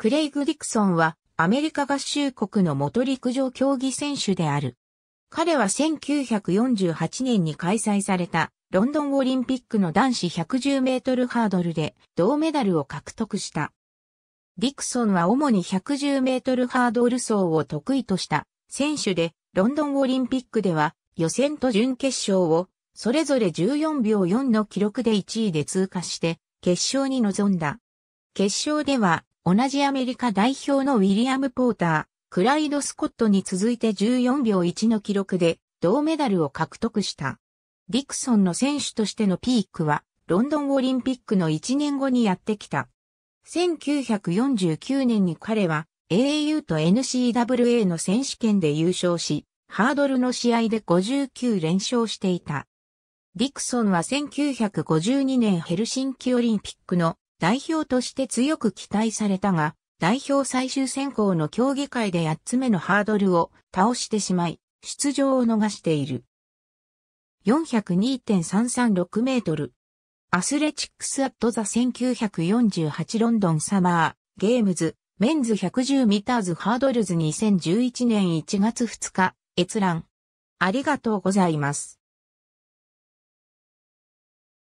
クレイグ・ディクソンはアメリカ合衆国の元陸上競技選手である。彼は1948年に開催されたロンドンオリンピックの男子110メートルハードルで銅メダルを獲得した。ディクソンは主に110メートルハードル走を得意とした選手で、ロンドンオリンピックでは予選と準決勝をそれぞれ14秒4の記録で1位で通過して決勝に臨んだ。決勝では同じアメリカ代表のウィリアム・ポーター、クライド・スコットに続いて14秒1の記録で銅メダルを獲得した。ディクソンの選手としてのピークは、ロンドンオリンピックの1年後にやってきた。1949年に彼は AAU と NCWA の選手権で優勝し、ハードルの試合で59連勝していた。ディクソンは1952年ヘルシンキオリンピックの代表として強く期待されたが、代表最終選考の競技会で8つ目のハードルを倒してしまい、出場を逃している。402.336メートル。アスレチックスアットザ1948ロンドンサマーゲームズメンズ110ミターズハードルズ2011年1月2日閲覧。ありがとうございます。